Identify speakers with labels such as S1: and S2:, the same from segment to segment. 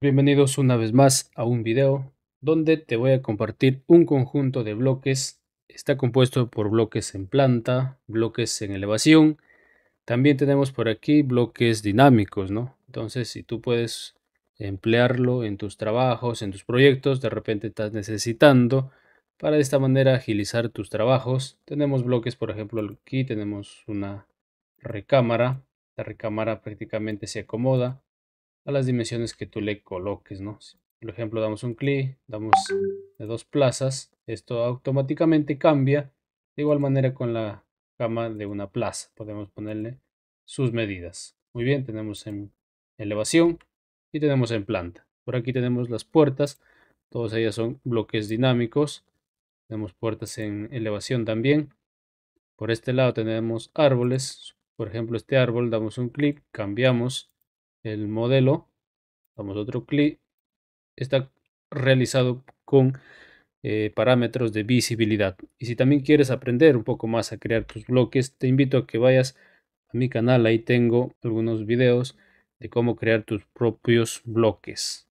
S1: Bienvenidos una vez más a un video donde te voy a compartir un conjunto de bloques. Está compuesto por bloques en planta, bloques en elevación. También tenemos por aquí bloques dinámicos, ¿no? Entonces, si tú puedes emplearlo en tus trabajos, en tus proyectos, de repente estás necesitando para de esta manera agilizar tus trabajos. Tenemos bloques, por ejemplo, aquí tenemos una recámara. La recámara prácticamente se acomoda a las dimensiones que tú le coloques, ¿no? por ejemplo, damos un clic, damos de dos plazas, esto automáticamente cambia de igual manera con la cama de una plaza. Podemos ponerle sus medidas. Muy bien, tenemos en elevación y tenemos en planta. Por aquí tenemos las puertas, todas ellas son bloques dinámicos. Tenemos puertas en elevación también. Por este lado tenemos árboles. Por ejemplo, este árbol damos un clic, cambiamos el modelo damos otro clic, está realizado con eh, parámetros de visibilidad. Y si también quieres aprender un poco más a crear tus bloques, te invito a que vayas a mi canal, ahí tengo algunos videos de cómo crear tus propios bloques.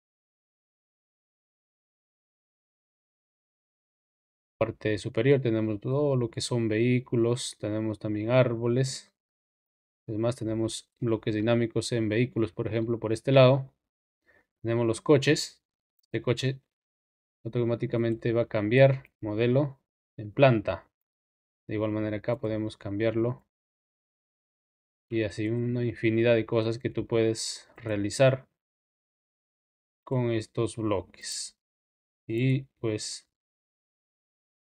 S1: Parte superior tenemos todo lo que son vehículos, tenemos también árboles. Además tenemos bloques dinámicos en vehículos, por ejemplo, por este lado. Tenemos los coches. Este coche automáticamente va a cambiar modelo en planta. De igual manera acá podemos cambiarlo. Y así una infinidad de cosas que tú puedes realizar con estos bloques. Y pues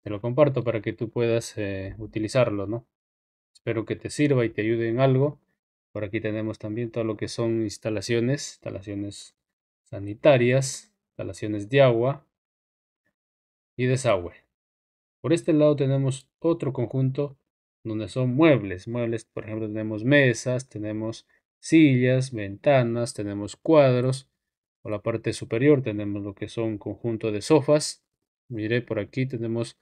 S1: te lo comparto para que tú puedas eh, utilizarlo, ¿no? Espero que te sirva y te ayude en algo. Por aquí tenemos también todo lo que son instalaciones, instalaciones sanitarias, instalaciones de agua y desagüe. Por este lado tenemos otro conjunto donde son muebles. Muebles, por ejemplo, tenemos mesas, tenemos sillas, ventanas, tenemos cuadros. Por la parte superior tenemos lo que son un conjunto de sofás. Mire, por aquí tenemos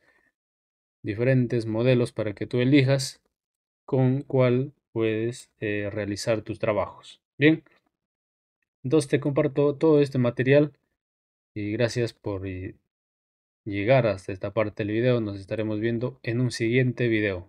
S1: diferentes modelos para que tú elijas con cuál puedes eh, realizar tus trabajos. Bien. Entonces te comparto todo este material y gracias por eh, llegar hasta esta parte del video. Nos estaremos viendo en un siguiente video.